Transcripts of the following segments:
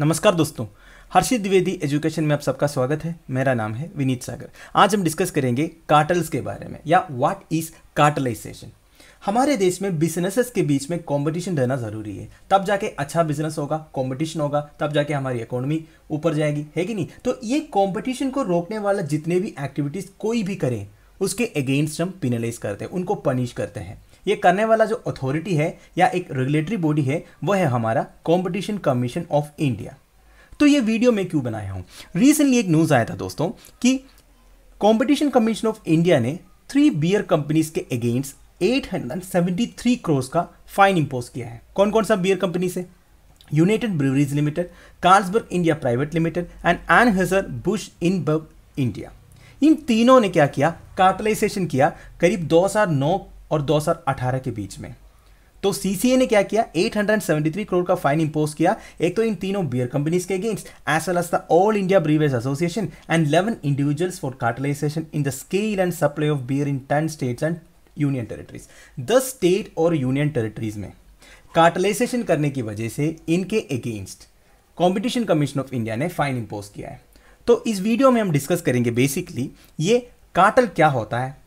नमस्कार दोस्तों हर्षित द्विवेदी एजुकेशन में आप सबका स्वागत है मेरा नाम है विनीत सागर आज हम डिस्कस करेंगे कार्टल्स के बारे में या व्हाट इज कार्टलाइजेशन हमारे देश में बिजनेसेस के बीच में कंपटीशन रहना ज़रूरी है तब जाके अच्छा बिजनेस होगा कंपटीशन होगा तब जाके हमारी इकोनॉमी ऊपर जाएगी है कि नहीं तो ये कंपटीशन को रोकने वाला जितने भी एक्टिविटीज़ कोई भी करें उसके अगेंस्ट हम पिनलाइज करते हैं उनको पनिश करते हैं ये करने वाला जो अथॉरिटी है या एक रेगुलेटरी बॉडी है वह है हमारा कॉम्पिटिशन कमीशन ऑफ इंडिया तो ये वीडियो मैं क्यों बनाया हूँ रिसेंटली एक न्यूज़ आया था दोस्तों कि कॉम्पिटिशन कमीशन ऑफ इंडिया ने थ्री बियर कंपनीज के अगेंस्ट 873 करोड़ का फाइन इम्पोज किया है कौन कौन सा बियर कंपनी से United Breweries Limited Carlsberg India Private Limited and Anheuser Busch in India इन तीनों ने क्या किया कार्टलाइजेशन किया करीब 2009 और 2018 के बीच में तो सीसीए ने क्या किया 873 करोड़ का फाइन इंपोज किया एक तो इन तीनों बियर कंपनीज के against as well as the all India brewers association and eleven individuals for cartelisation in the scale and supply of beer in ten states and union territories the state और union territories में cartelisation करने की वजह से इनके against competition commission of India ने fine impose किया है तो इस वीडियो में हम डिस्कस करेंगे बेसिकली ये कार्टल क्या होता है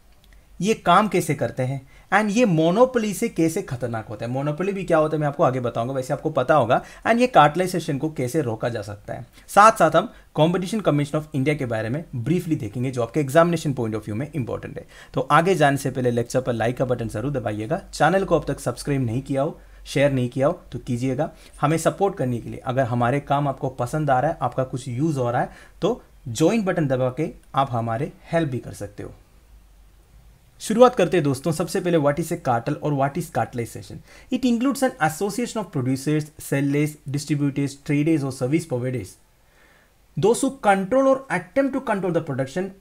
ये काम कैसे करते हैं एंड ये मोनोपोली से कैसे खतरनाक होता है मोनोपोली भी क्या होता है मैं आपको आगे बताऊंगा वैसे आपको पता होगा एंड ये कार्टलाइजेशन को कैसे रोका जा सकता है साथ साथ हम कंपटीशन कमीशन ऑफ इंडिया के बारे में ब्रीफली देखेंगे जो आपके एग्जामिनेशन पॉइंट ऑफ व्यू में इंपॉर्टेंट है तो आगे जाने से पहले लेक्चर पर लाइक का बटन जरूर दबाइएगा चैनल को अब तक सब्सक्राइब नहीं किया हो शेयर नहीं किया हो तो कीजिएगा हमें सपोर्ट करने के लिए अगर हमारे काम आपको पसंद आ रहा है आपका कुछ यूज़ हो रहा है तो ज्वाइन बटन दबा के आप हमारे हेल्प भी कर सकते हो शुरुआत करते हैं दोस्तों सबसे पहले व्हाट इज ए कार्टल और what is cartelisation it includes an association of producers sellers distributors traders और सर्विस प्रोवाइडर्स those कंट्रोल और or to control the production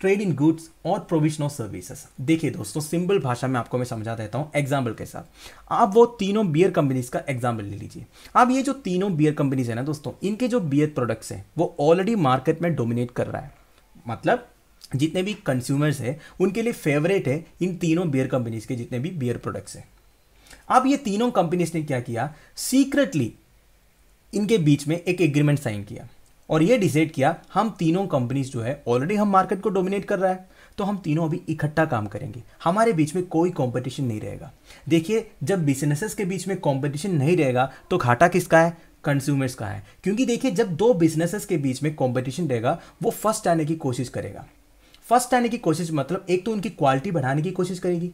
trade in goods और प्रोविजन ऑफ सर्विसेज देखिए दोस्तों simple भाषा में आपको मैं समझा देता हूँ एग्जाम्पल के साथ आप वो तीनों बियर कंपनीज का एग्जाम्पल ले लीजिए अब ये जो तीनों बियर कंपनीज है ना दोस्तों इनके जो बियर प्रोडक्ट्स हैं वो ऑलरेडी मार्केट में डोमिनेट कर रहा है मतलब जितने भी कंज्यूमर्स हैं उनके लिए फेवरेट है इन तीनों बियर कंपनीज के जितने भी बियर प्रोडक्ट्स हैं अब ये तीनों कंपनीज ने क्या किया सीक्रेटली इनके बीच में एक एग्रीमेंट साइन किया और ये डिसाइड किया हम तीनों कंपनीज जो है ऑलरेडी हम मार्केट को डोमिनेट कर रहा है तो हम तीनों अभी इकट्ठा काम करेंगे हमारे बीच में कोई कंपटीशन नहीं रहेगा देखिए जब बिजनेसेस के बीच में कंपटीशन नहीं रहेगा तो घाटा किसका है कंज्यूमर्स का है क्योंकि देखिए जब दो बिजनेसेस के बीच में कंपटीशन रहेगा वो फर्स्ट आने की कोशिश करेगा फर्स्ट आने की कोशिश मतलब एक तो उनकी क्वालिटी बढ़ाने की कोशिश करेगी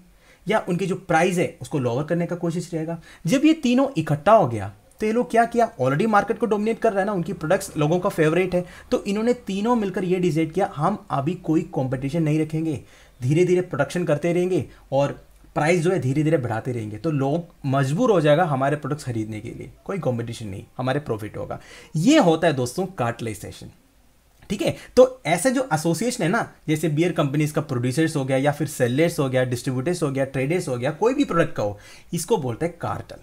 या उनकी जो प्राइस है उसको लोअर करने का कोशिश रहेगा जब ये तीनों इकट्ठा हो गया तो ये लोग क्या किया ऑलरेडी मार्केट को डोमिनेट कर रहा है ना उनकी प्रोडक्ट्स लोगों का फेवरेट है तो इन्होंने तीनों मिलकर ये डिसाइड किया हम अभी कोई कंपटीशन नहीं रखेंगे धीरे धीरे प्रोडक्शन करते रहेंगे और प्राइस जो है धीरे धीरे बढ़ाते रहेंगे तो लोग मजबूर हो जाएगा हमारे प्रोडक्ट्स खरीदने के लिए कोई कंपटीशन नहीं हमारे प्रॉफिट होगा ये होता है दोस्तों कार्टलाइजेशन ठीक है तो ऐसे जो एसोसिएशन है ना जैसे बियर कंपनीज का प्रोड्यूसर्स हो गया या फिर सेलर्स हो गया डिस्ट्रीब्यूटर्स हो गया ट्रेडर्स हो गया कोई भी प्रोडक्ट का हो इसको बोलते हैं कार्टल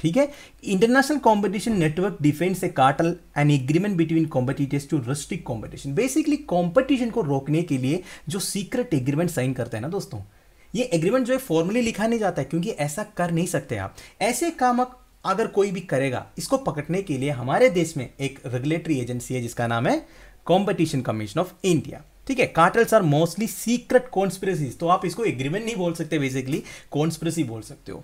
ठीक है international competition network defines a cartel an agreement between competitors to restrict competition basically competition को रोकने के लिए जो सीक्रेट एग्रीमेंट साइन करते हैं ना दोस्तों ये एग्रीमेंट जो है फॉर्मली लिखा नहीं जाता है क्योंकि ऐसा कर नहीं सकते आप ऐसे काम अगर कोई भी करेगा इसको पकड़ने के लिए हमारे देश में एक रेगुलेटरी एजेंसी है जिसका नाम है कॉम्पिटिशन कमीशन ऑफ इंडिया ठीक है cartels are mostly secret conspiracies तो आप इसको एग्रीमेंट नहीं बोल सकते बेसिकली कॉन्स्पिरसी बोल सकते हो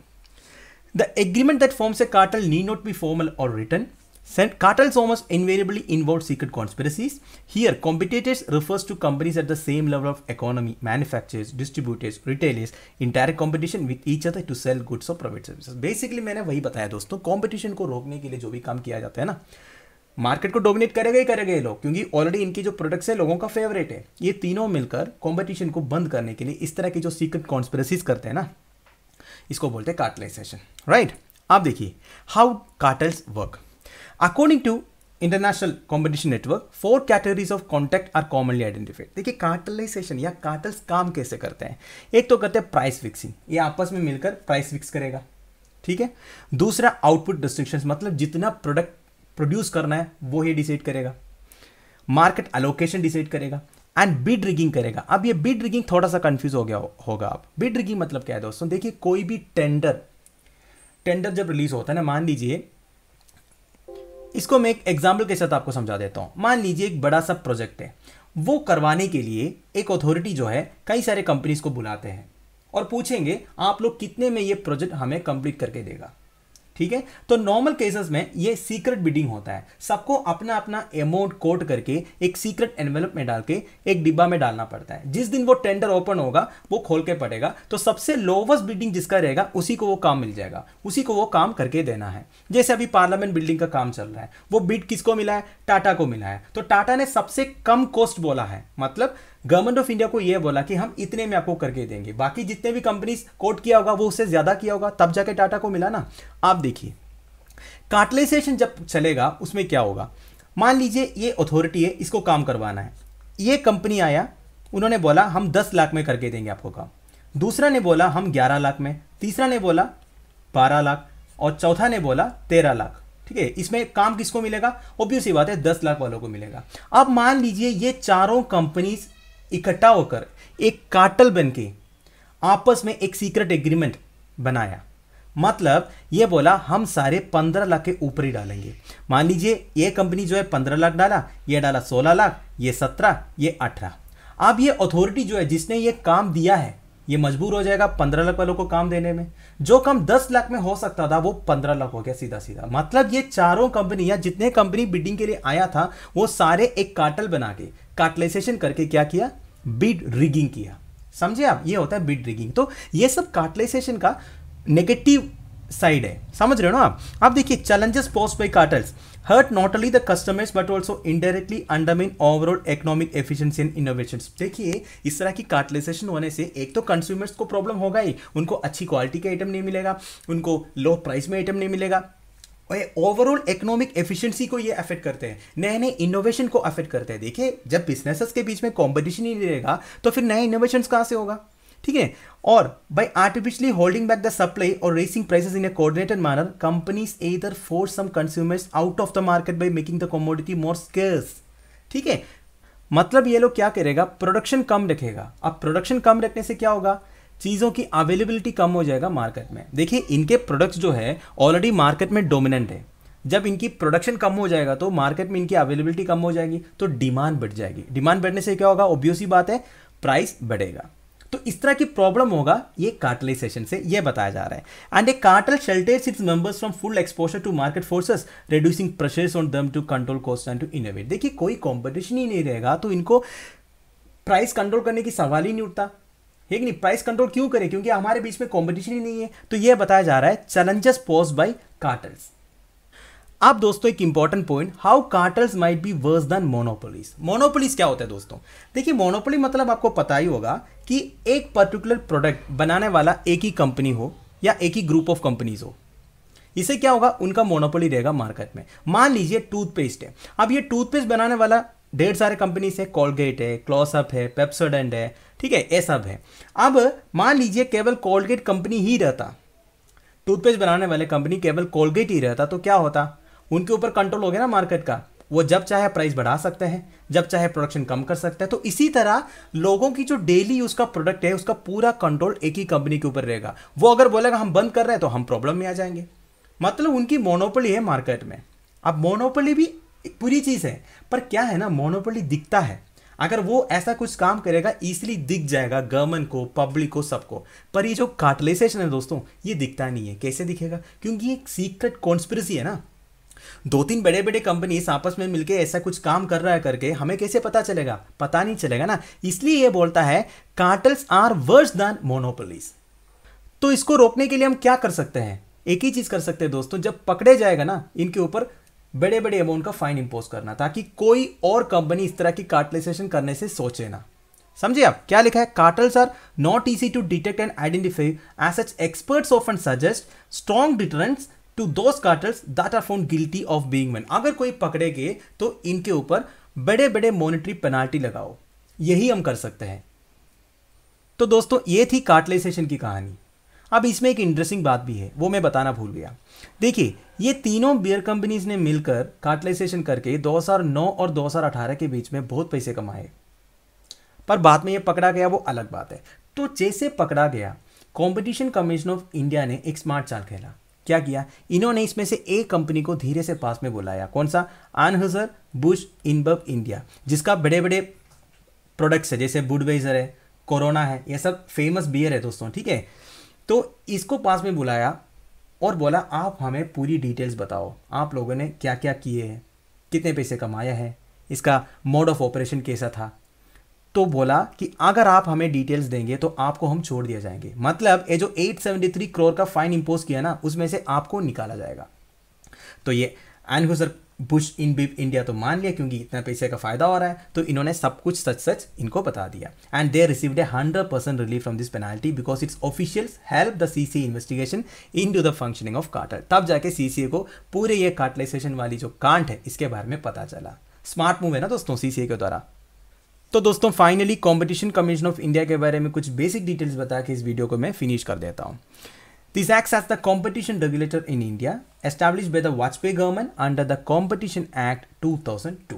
the agreement that forms a cartel need not be formal और written Sent Cartels almost invariably involve secret conspiracies. Here, competitors refers to companies at the same level of economy, manufacturers, distributors, retailers in direct competition with each other to sell goods or provide services. Basically, मैंने वही बताया दोस्तों competition को रोकने के लिए जो भी काम किया जाता है ना मार्केट को डोमिनेट करेगा ही करेगा ये लोग क्योंकि ऑलरेडी इनकी जो प्रोडक्ट्स है लोगों का फेवरेट है ये तीनों मिलकर कंपटीशन को बंद करने के लिए इस तरह की जो सीक्रेट कॉन्स्परेसीज करते हैं ना इसको बोलते हैं कार्टलाइजेशन राइट आप देखिए how cartels work according to international competition network four categories of contact are commonly identified देखिए कार्टलाइजेशन या कार्टल्स काम कैसे करते हैं एक तो करते हैं प्राइस फिक्सिंग ये आपस में मिलकर प्राइस फिक्स करेगा ठीक है दूसरा आउटपुट डिस्ट्रिक्शन मतलब जितना प्रोडक्ट प्रोड्यूस करना है वो ही डिसाइड करेगा मार्केट अलोकेशन डिसाइड करेगा एंड बिड रिगिंग करेगा अब ये बिड रिगिंग थोड़ा सा कंफ्यूज हो गया हो, होगा आप बिड रिगिंग मतलब क्या है दोस्तों देखिए कोई भी टेंडर टेंडर जब रिलीज होता है ना मान लीजिए इसको मैं एक एग्जाम्पल के साथ आपको समझा देता हूं मान लीजिए एक बड़ा सा प्रोजेक्ट है वो करवाने के लिए एक अथॉरिटी जो है कई सारे कंपनीज को बुलाते हैं और पूछेंगे आप लोग कितने में ये प्रोजेक्ट हमें कंप्लीट करके देगा ठीक है तो नॉर्मल केसेस में ये सीक्रेट बिडिंग होता है सबको अपना अपना अमाउंट कोट करके एक सीक्रेट एनवेलप में डाल के एक डिब्बा में डालना पड़ता है जिस दिन वो टेंडर ओपन होगा वो खोल के पड़ेगा तो सबसे लोवेस्ट बिडिंग जिसका रहेगा उसी को वो काम मिल जाएगा उसी को वो काम करके देना है जैसे अभी पार्लियामेंट बिल्डिंग का काम चल रहा है वो बिड किसको मिला है टाटा को मिला है तो टाटा ने सबसे कम कॉस्ट बोला है मतलब गवर्नमेंट ऑफ इंडिया को यह बोला कि हम इतने में आपको करके देंगे बाकी जितने भी कंपनीज कोट किया होगा वो उससे ज़्यादा किया होगा तब जाके टाटा को मिला ना आप देखिए कार्टलाइजेशन जब चलेगा उसमें क्या होगा मान लीजिए ये अथॉरिटी है इसको काम करवाना है ये कंपनी आया उन्होंने बोला हम दस लाख में करके देंगे आपको काम दूसरा ने बोला हम ग्यारह लाख में तीसरा ने बोला बारह लाख और चौथा ने बोला तेरह लाख ठीक है इसमें काम किसको मिलेगा ओब्वियस ही बात है दस लाख वालों को मिलेगा अब मान लीजिए ये चारों कंपनीज इकट्ठा होकर एक कार्टल बन के आपस में एक सीक्रेट एग्रीमेंट बनाया मतलब ये बोला हम सारे पंद्रह लाख के ऊपर ही डालेंगे मान लीजिए ये कंपनी जो है पंद्रह लाख डाला ये डाला सोलह लाख ये सत्रह ये अठारह अब ये अथॉरिटी जो है जिसने ये काम दिया है ये मजबूर हो जाएगा पंद्रह लाख वालों को काम देने में जो काम दस लाख में हो सकता था वो पंद्रह लाख हो गया सीधा सीधा मतलब ये चारों या जितने कंपनी बिडिंग के लिए आया था वो सारे एक कार्टल बना के कार्टलाइजेशन करके क्या किया बीड रिगिंग किया समझे आप ये होता है बीड रिगिंग तो ये सब कार्टलाइजेशन का नेगेटिव साइड है समझ रहे हो ना आप आप देखिए challenges posed by cartels hurt not only the customers but also indirectly undermine overall economic efficiency and innovation देखिए इस तरह की कार्टलाइजेशन होने से एक तो कंज्यूमर्स को प्रॉब्लम होगा ही उनको अच्छी क्वालिटी का आइटम नहीं मिलेगा उनको लो प्राइस में आइटम नहीं मिलेगा ओवरऑल इकोनॉमिक एफिशिएंसी को ये अफेक्ट करते हैं नए नए इनोवेशन को अफेक्ट करते हैं देखिए जब बिजनेसेस के बीच में कॉम्पिटिशन ही रहेगा तो फिर नए इनोवेशन कहाँ से होगा ठीक है और by artificially holding back the supply और raising prices in a coordinated manner companies either force some consumers out of the market by making the commodity more scarce ठीक है मतलब ये लोग क्या करेगा प्रोडक्शन कम रखेगा अब प्रोडक्शन कम रखने से क्या होगा चीज़ों की अवेलेबिलिटी कम हो जाएगा मार्केट में देखिए इनके प्रोडक्ट्स जो है ऑलरेडी मार्केट में डोमिनेंट है जब इनकी प्रोडक्शन कम हो जाएगा तो मार्केट में इनकी अवेलेबिलिटी कम हो जाएगी तो डिमांड बढ़ जाएगी डिमांड बढ़ने से क्या होगा ऑब्वियस ही बात है प्राइस बढ़ेगा तो इस तरह की प्रॉब्लम होगा ये कार्टलाइजेशन से ये बताया जा रहा है and a cartel shelters its members from full exposure to market forces reducing pressures on them to control cost and to innovate देखिए कोई कॉम्पिटिशन ही नहीं रहेगा तो इनको प्राइस कंट्रोल करने की सवाल ही नहीं उठता ठीक नहीं प्राइस कंट्रोल क्यों करें क्योंकि हमारे बीच में कॉम्पिटिशन ही नहीं है तो यह बताया जा रहा है चैलेंजेस पोज बाई कार्टल्स अब दोस्तों एक important point how cartels might be worse than monopolies monopolies क्या होता है दोस्तों देखिए मोनोपोली मतलब आपको पता ही होगा कि एक पर्टिकुलर प्रोडक्ट बनाने वाला एक ही कंपनी हो या एक ही ग्रुप ऑफ कंपनीज हो इसे क्या होगा उनका मोनोपोली रहेगा मार्केट में मान लीजिए टूथपेस्ट है अब ये टूथपेस्ट बनाने वाला ढेर सारे कंपनीज है कोलगेट है क्लॉसअप है पेप्सोडेंट है ठीक है ये सब है अब मान लीजिए केवल कोलगेट कंपनी ही रहता टूथपेस्ट बनाने वाले कंपनी केवल कोलगेट ही रहता तो क्या होता उनके ऊपर कंट्रोल हो गया ना मार्केट का वो जब चाहे प्राइस बढ़ा सकते हैं जब चाहे प्रोडक्शन कम कर सकते हैं तो इसी तरह लोगों की जो डेली उसका प्रोडक्ट है उसका पूरा कंट्रोल एक ही कंपनी के ऊपर रहेगा वो अगर बोलेगा हम बंद कर रहे हैं तो हम प्रॉब्लम में आ जाएंगे मतलब उनकी मोनोपोली है मार्केट में अब मोनोपोली भी पूरी चीज़ है पर क्या है ना मोनोपोली दिखता है अगर वो ऐसा कुछ काम करेगा इसलिए दिख जाएगा गवर्नमेंट को पब्लिक को सबको पर ये जो कार्टलाइजेशन है दोस्तों ये दिखता नहीं है कैसे दिखेगा क्योंकि एक सीक्रेट कॉन्स्परेसी है ना दो तीन बड़े बड़े कंपनीज आपस में मिलके ऐसा कुछ काम कर रहा है करके हमें कैसे पता चलेगा पता नहीं चलेगा ना इसलिए ये बोलता है cartels are worse than monopolies तो इसको रोकने के लिए हम क्या कर सकते हैं एक ही चीज कर सकते हैं दोस्तों जब पकड़े जाएगा ना इनके ऊपर बड़े बड़े अमाउंट का फाइन इंपोज करना ताकि कोई और कंपनी इस तरह की कार्टलाइजेशन करने से सोचे ना समझिए आप क्या लिखा है cartels are not easy to detect and identify as such experts ऑफ एंड suggest strong deterrents to those cartels that are found guilty of being man अगर कोई पकड़े गए तो इनके ऊपर बड़े बड़े मॉनिटरी पेनाल्टी लगाओ यही हम कर सकते हैं तो दोस्तों ये थी कार्टलाइजेशन की कहानी अब इसमें एक इंटरेस्टिंग बात भी है वो मैं बताना भूल गया देखिए ये तीनों बियर कंपनीज ने मिलकर कार्टलाइजेशन करके 2009 और 2018 के बीच में बहुत पैसे कमाए पर बाद में ये पकड़ा गया वो अलग बात है तो जैसे पकड़ा गया कंपटीशन कमीशन ऑफ इंडिया ने एक स्मार्ट चाल खेला क्या किया इन्होंने इसमें से एक कंपनी को धीरे से पास में बुलाया कौन सा आनहजर बुश इनब इंडिया जिसका बड़े बड़े प्रोडक्ट्स है जैसे बुडवेजर है कोरोना है ये सब फेमस बियर है दोस्तों ठीक है तो इसको पास में बुलाया और बोला आप हमें पूरी डिटेल्स बताओ आप लोगों ने क्या क्या किए हैं कितने पैसे कमाया है इसका मोड ऑफ ऑपरेशन कैसा था तो बोला कि अगर आप हमें डिटेल्स देंगे तो आपको हम छोड़ दिया जाएंगे मतलब ये जो 873 करोड़ का फाइन इम्पोज किया ना उसमें से आपको निकाला जाएगा तो ये Anheuser Busch InBev India तो मान लिया क्योंकि इतना पैसे का फायदा हो रहा है तो इन्होंने सब कुछ सच सच इनको बता दिया and they received a hundred percent relief from this penalty because its officials help the C C investigation into the functioning of cartel तब जाके सी सी ए को पूरे ये कार्टलाइजेशन वाली जो कांट है इसके बारे में पता चला स्मार्ट मूव है ना दोस्तों सी सी ए के द्वारा तो दोस्तों finally competition commission of India के बारे में कुछ बेसिक डिटेल्स बता के इस वीडियो को मैं फिनिश कर देता हूँ This acts as the competition regulator in India, established by the Vajpayee government under the Competition Act 2002.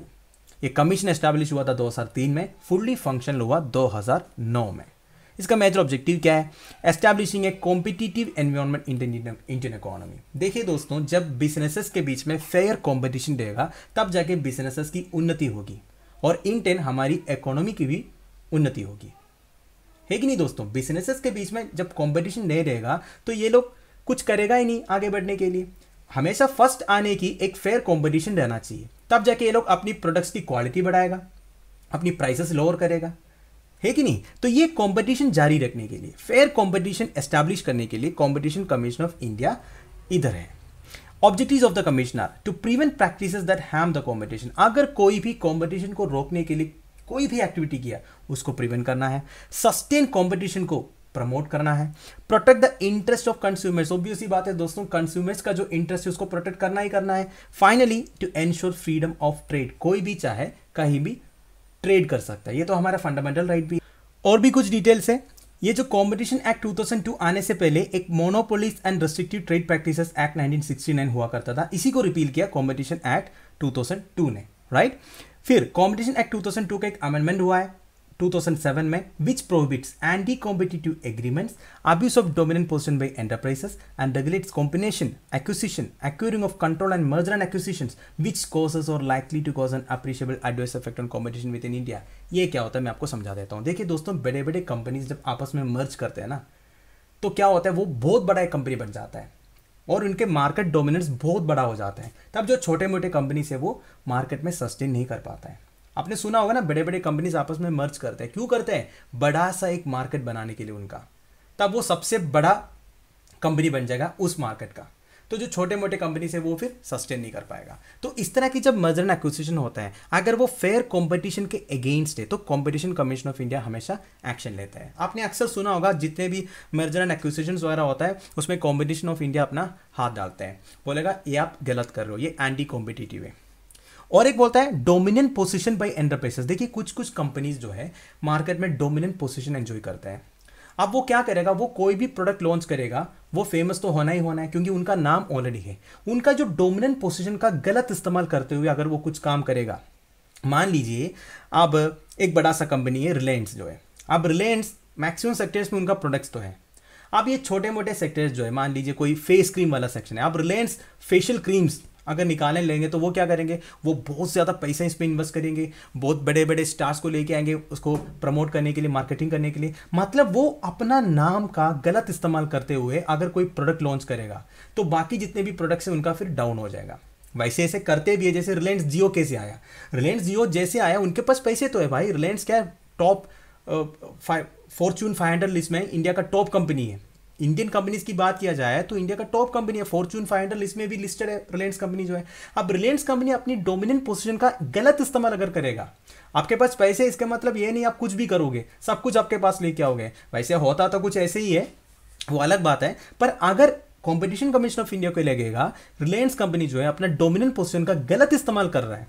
ये कमीशन एस्टैब्लिश हुआ था 2003 में फुल्ली फंक्शनल हुआ 2009 में इसका मेजर ऑब्जेक्टिव क्या है establishing a competitive environment Indian Indian economy देखिए दोस्तों जब बिजनेसेस के बीच में फेयर कंपटीशन रहेगा तब जाके बिजनेसेस की उन्नति होगी और इन टेन हमारी इकोनॉमी की भी उन्नति होगी है कि नहीं दोस्तों बिजनेसेस के बीच में जब कंपटीशन नहीं रहेगा तो ये लोग कुछ करेगा ही नहीं आगे बढ़ने के लिए हमेशा फर्स्ट आने की एक फेयर कंपटीशन रहना चाहिए तब जाके ये लोग अपनी प्रोडक्ट्स की क्वालिटी बढ़ाएगा अपनी प्राइसेस लोअर करेगा है कि नहीं तो ये कंपटीशन जारी रखने के लिए फेयर कंपटीशन एस्टैब्लिश करने के लिए कंपटीशन कमीशन ऑफ इंडिया इधर है objective of the commission to prevent practice that harm the competition अगर कोई भी कॉम्पिटिशन को रोकने के लिए कोई भी एक्टिविटी किया उसको प्रिवेंट करना है सस्टेन कॉम्पिटिशन को प्रमोट करना है protect the interest of consumers obviously बात है दोस्तों कंस्यूमर्स का जो इंटरेस्ट है उसको प्रोटेक्ट करना ही करना है finally to ensure freedom of trade कोई भी चाहे कहीं भी ट्रेड कर सकता है ये तो हमारा फंडामेंटल राइट भी और भी कुछ डिटेल्स है ये जो कंपटीशन एक्ट 2002 आने से पहले एक monopolies and restrictive trade practices act 1969 हुआ करता था इसी को रिपील किया कंपटीशन एक्ट 2002 ने राइट right? फिर कॉम्पिटिशन एक्ट 2002 का एक अमेंडमेंट हुआ है 2007 में which prohibits anti competitive agreements abuse of dominant position by enterprises and regulates combination acquisition acquiring of control and merger and acquisition which causes और likely to cause an appreciable adverse effect on competition within India ये क्या होता है मैं आपको समझा देता हूँ देखिए दोस्तों बड़े बड़े कंपनीज जब आपस में मर्ज करते हैं ना तो क्या होता है वो बहुत बड़ा एक कंपनी बन जाता है और उनके मार्केट डोमिनेंस बहुत बड़ा हो जाता है तब जो छोटे मोटे कंपनी है वो मार्केट में सस्टेन नहीं कर पाता है आपने सुना होगा ना बड़े बड़े कंपनीज आपस में मर्ज करते हैं क्यों करते हैं बड़ा सा एक मार्केट बनाने के लिए उनका तब वो सबसे बड़ा कंपनी बन जाएगा उस मार्केट का तो जो छोटे मोटे कंपनी है वो फिर सस्टेन नहीं कर पाएगा तो इस तरह की जब मर्जर एंड एक्विजिशन होता है अगर वो फेयर कॉम्पिटिशन के अगेंस्ट है तो कॉम्पिटिशन कमीशन ऑफ इंडिया हमेशा एक्शन लेता है आपने अक्सर सुना होगा जितने भी मर्जर एंड एक्विजिशन वगैरह होता है उसमें कॉम्पिटिशन ऑफ इंडिया अपना हाथ डालता है बोलेगा ये आप गलत कर रहे हो ये एंटी कॉम्पिटिटिव है और एक बोलता है डोमिनियन पोजिशन बाई एंटरप्राइजेस देखिए कुछ कुछ कंपनीज जो है मार्केट में डोमिनियन पोजिशन एंजॉय करते हैं अब वो क्या करेगा वो कोई भी प्रोडक्ट लॉन्च करेगा वो फेमस तो होना ही होना है क्योंकि उनका नाम ऑलरेडी है उनका जो डोमिनेंट पोजीशन का गलत इस्तेमाल करते हुए अगर वो कुछ काम करेगा मान लीजिए अब एक बड़ा सा कंपनी है रिलायंस जो है अब रिलायंस मैक्सिमम सेक्टर्स में उनका प्रोडक्ट्स तो है अब ये छोटे मोटे सेक्टर्स जो है मान लीजिए कोई फेस क्रीम वाला सेक्शन है अब रिलायंस फेशियल क्रीम्स अगर निकालने लेंगे तो वो क्या करेंगे वो बहुत ज़्यादा पैसा इस पर इन्वेस्ट करेंगे बहुत बड़े बड़े स्टार्स को लेके आएंगे उसको प्रमोट करने के लिए मार्केटिंग करने के लिए मतलब वो अपना नाम का गलत इस्तेमाल करते हुए अगर कोई प्रोडक्ट लॉन्च करेगा तो बाकी जितने भी प्रोडक्ट्स हैं उनका फिर डाउन हो जाएगा वैसे ऐसे करते भी है जैसे रिलायंस जियो कैसे आया रिलायंस जियो जैसे आया उनके पास पैसे तो है भाई रिलायंस क्या top five Fortune five hundred list में इंडिया का टॉप कंपनी है इंडियन कंपनीज की बात किया जाए तो इंडिया का टॉप कंपनी है फॉर्चून फाइव लिस्ट में भी लिस्टेड है रिलायंस कंपनी जो है अब रिलायंस कंपनी अपनी डोमिनेंट पोजीशन का गलत इस्तेमाल अगर करेगा आपके पास पैसे इसका मतलब ये नहीं आप कुछ भी करोगे सब कुछ आपके पास लेके आओगे वैसे होता तो कुछ ऐसे ही है वो अलग बात है पर अगर कंपटीशन कमीशन ऑफ इंडिया को लगेगा रिलायंस कंपनी जो है अपना डोमिनेंट पोजीशन का गलत इस्तेमाल कर रहा है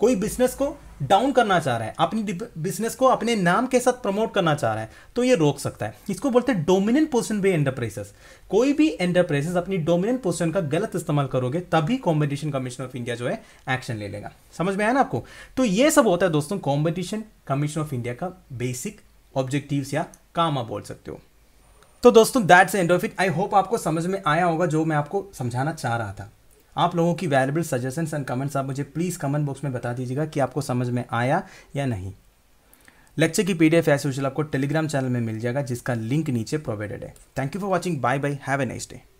कोई बिजनेस को डाउन करना चाह रहा है अपनी बिजनेस को अपने नाम के साथ प्रमोट करना चाह रहा है तो ये रोक सकता है इसको बोलते हैं डोमिनेंट पोजिशन बे एंटरप्राइजेस कोई भी एंटरप्राइजेस अपनी डोमिनेंट पोजिशन का गलत इस्तेमाल करोगे तभी कॉम्पिटिशन कमीशन ऑफ इंडिया जो है एक्शन ले लेगा समझ में आया ना आपको तो ये सब होता है दोस्तों कॉम्पिटिशन कमीशन ऑफ इंडिया का बेसिक ऑब्जेक्टिव या काम आप बोल सकते हो तो दोस्तों that's end of it I hope आपको समझ में आया होगा जो मैं आपको समझाना चाह रहा था आप लोगों की वैल्यूबल सजेशंस एंड कमेंट्स आप मुझे प्लीज़ कमेंट बॉक्स में बता दीजिएगा कि आपको समझ में आया या नहीं लेक्चर की पी डी एफ आपको टेलीग्राम चैनल में मिल जाएगा जिसका लिंक नीचे प्रोवाइडेड है thank you for watching bye bye have a nice day